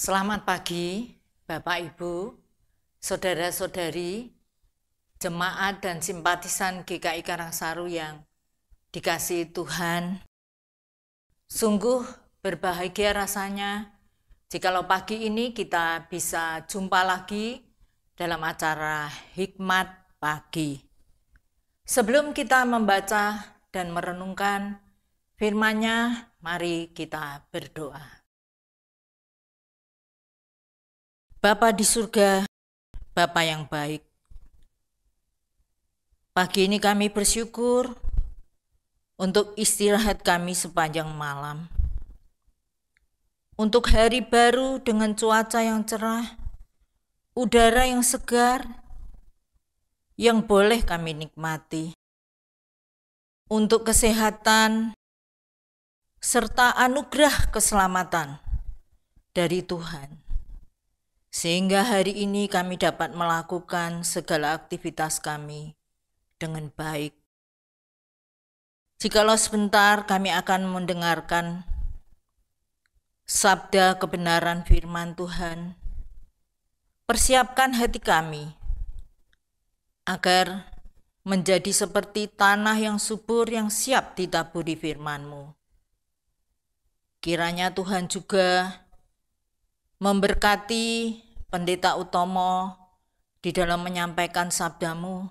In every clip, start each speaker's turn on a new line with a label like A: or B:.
A: Selamat pagi, Bapak Ibu, saudara-saudari, jemaat dan simpatisan GKI Karangsaru yang dikasihi Tuhan. Sungguh berbahagia rasanya jikalau pagi ini kita bisa jumpa lagi dalam acara Hikmat Pagi. Sebelum kita membaca dan merenungkan firman-Nya, mari kita berdoa. Bapa di surga, Bapa yang baik. Pagi ini kami bersyukur untuk istirahat kami sepanjang malam. Untuk hari baru dengan cuaca yang cerah, udara yang segar, yang boleh kami nikmati. Untuk kesehatan, serta anugerah keselamatan dari Tuhan sehingga hari ini kami dapat melakukan segala aktivitas kami dengan baik. Jikalau sebentar kami akan mendengarkan sabda kebenaran firman Tuhan, persiapkan hati kami agar menjadi seperti tanah yang subur yang siap ditaburi firman-Mu. Kiranya Tuhan juga memberkati Pendeta Utomo di dalam menyampaikan sabdamu,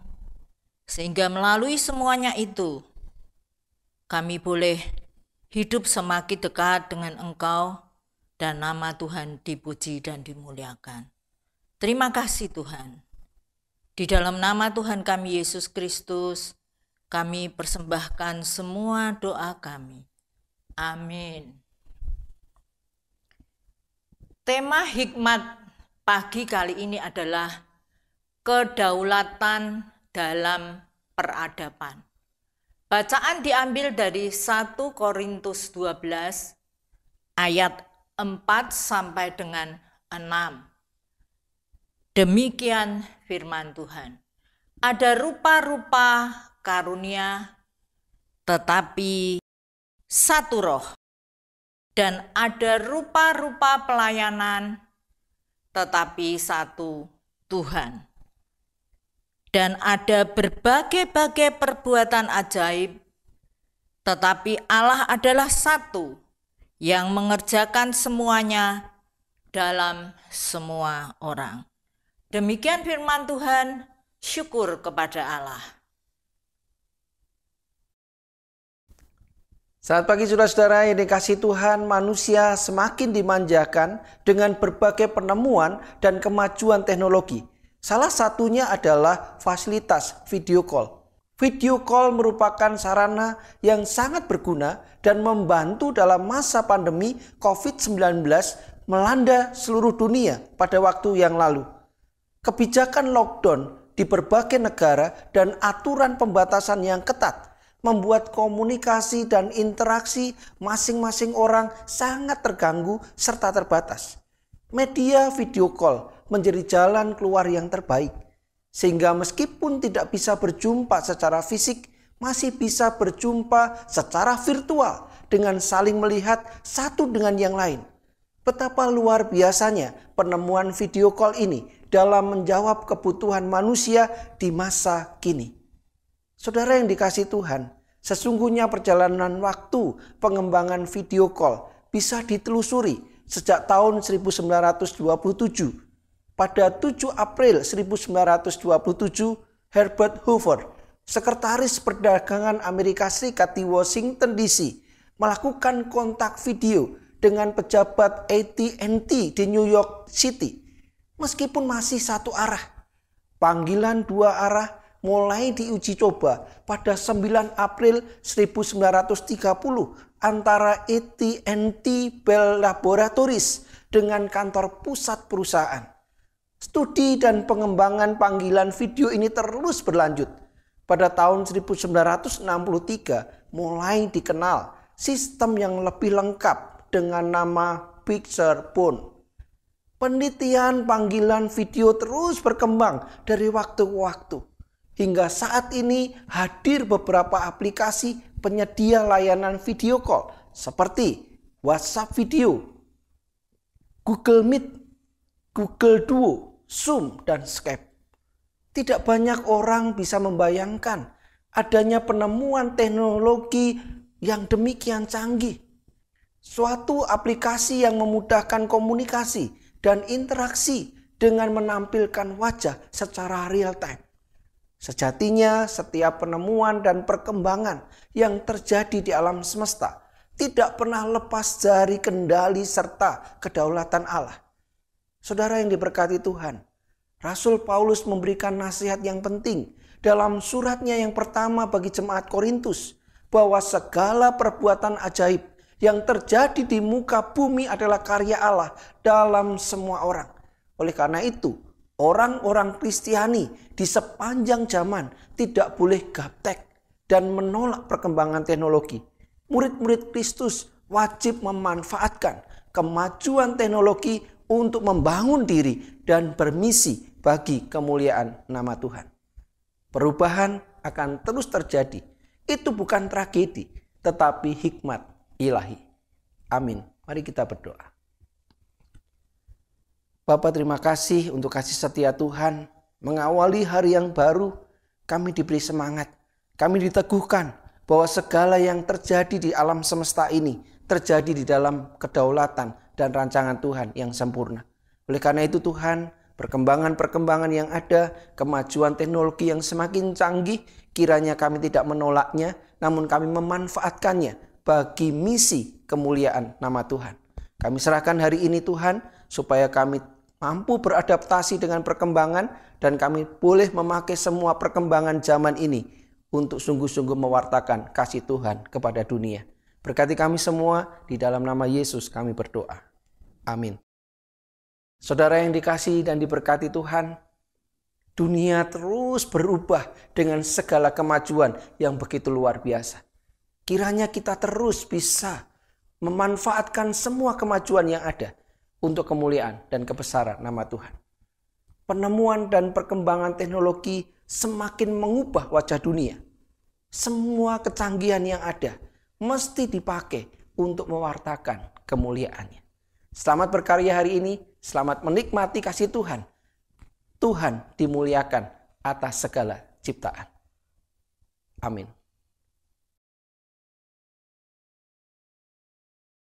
A: sehingga melalui semuanya itu, kami boleh hidup semakin dekat dengan Engkau dan nama Tuhan dipuji dan dimuliakan. Terima kasih Tuhan. Di dalam nama Tuhan kami Yesus Kristus, kami persembahkan semua doa kami. Amin. Tema hikmat pagi kali ini adalah kedaulatan dalam peradaban. Bacaan diambil dari 1 Korintus 12 ayat 4 sampai dengan 6. Demikian firman Tuhan. Ada rupa-rupa karunia tetapi satu roh dan ada rupa-rupa pelayanan, tetapi satu Tuhan. Dan ada berbagai-bagai perbuatan ajaib, tetapi Allah adalah satu yang mengerjakan semuanya dalam semua orang. Demikian firman Tuhan, syukur kepada Allah.
B: Saat pagi saudara-saudara yang dikasih Tuhan, manusia semakin dimanjakan dengan berbagai penemuan dan kemajuan teknologi. Salah satunya adalah fasilitas video call. Video call merupakan sarana yang sangat berguna dan membantu dalam masa pandemi COVID-19 melanda seluruh dunia pada waktu yang lalu. Kebijakan lockdown di berbagai negara dan aturan pembatasan yang ketat membuat komunikasi dan interaksi masing-masing orang sangat terganggu serta terbatas. Media video call menjadi jalan keluar yang terbaik, sehingga meskipun tidak bisa berjumpa secara fisik, masih bisa berjumpa secara virtual dengan saling melihat satu dengan yang lain. Betapa luar biasanya penemuan video call ini dalam menjawab kebutuhan manusia di masa kini. Saudara yang dikasih Tuhan, sesungguhnya perjalanan waktu pengembangan video call bisa ditelusuri sejak tahun 1927. Pada 7 April 1927, Herbert Hoover, sekretaris perdagangan Amerika Serikat di Washington DC, melakukan kontak video dengan pejabat AT&T di New York City. Meskipun masih satu arah, panggilan dua arah mulai diuji coba pada 9 April 1930 antara AT&T Bell Laboratories dengan kantor pusat perusahaan. Studi dan pengembangan panggilan video ini terus berlanjut. Pada tahun 1963 mulai dikenal sistem yang lebih lengkap dengan nama Picture Phone. Penelitian panggilan video terus berkembang dari waktu ke waktu hingga saat ini hadir beberapa aplikasi penyedia layanan video call seperti WhatsApp Video, Google Meet, Google Duo, Zoom, dan Skype. Tidak banyak orang bisa membayangkan adanya penemuan teknologi yang demikian canggih. Suatu aplikasi yang memudahkan komunikasi dan interaksi dengan menampilkan wajah secara real time. Sejatinya setiap penemuan dan perkembangan yang terjadi di alam semesta tidak pernah lepas dari kendali serta kedaulatan Allah. Saudara yang diberkati Tuhan, Rasul Paulus memberikan nasihat yang penting dalam suratnya yang pertama bagi jemaat Korintus bahwa segala perbuatan ajaib yang terjadi di muka bumi adalah karya Allah dalam semua orang. Oleh karena itu, Orang-orang Kristiani di sepanjang zaman tidak boleh gaptek dan menolak perkembangan teknologi. Murid-murid Kristus wajib memanfaatkan kemajuan teknologi untuk membangun diri dan bermisi bagi kemuliaan nama Tuhan. Perubahan akan terus terjadi. Itu bukan tragedi, tetapi hikmat ilahi. Amin. Mari kita berdoa. Bapak terima kasih untuk kasih setia Tuhan. Mengawali hari yang baru, kami diberi semangat. Kami diteguhkan bahwa segala yang terjadi di alam semesta ini terjadi di dalam kedaulatan dan rancangan Tuhan yang sempurna. Oleh karena itu Tuhan, perkembangan-perkembangan yang ada, kemajuan teknologi yang semakin canggih, kiranya kami tidak menolaknya, namun kami memanfaatkannya bagi misi kemuliaan nama Tuhan. Kami serahkan hari ini Tuhan, supaya kami mampu beradaptasi dengan perkembangan dan kami boleh memakai semua perkembangan zaman ini untuk sungguh-sungguh mewartakan kasih Tuhan kepada dunia. Berkati kami semua di dalam nama Yesus kami berdoa. Amin. Saudara yang dikasih dan diberkati Tuhan, dunia terus berubah dengan segala kemajuan yang begitu luar biasa. Kiranya kita terus bisa memanfaatkan semua kemajuan yang ada untuk kemuliaan dan kebesaran nama Tuhan. Penemuan dan perkembangan teknologi semakin mengubah wajah dunia. Semua kecanggihan yang ada mesti dipakai untuk mewartakan kemuliaannya. Selamat berkarya hari ini, selamat menikmati kasih Tuhan. Tuhan dimuliakan atas segala ciptaan. Amin.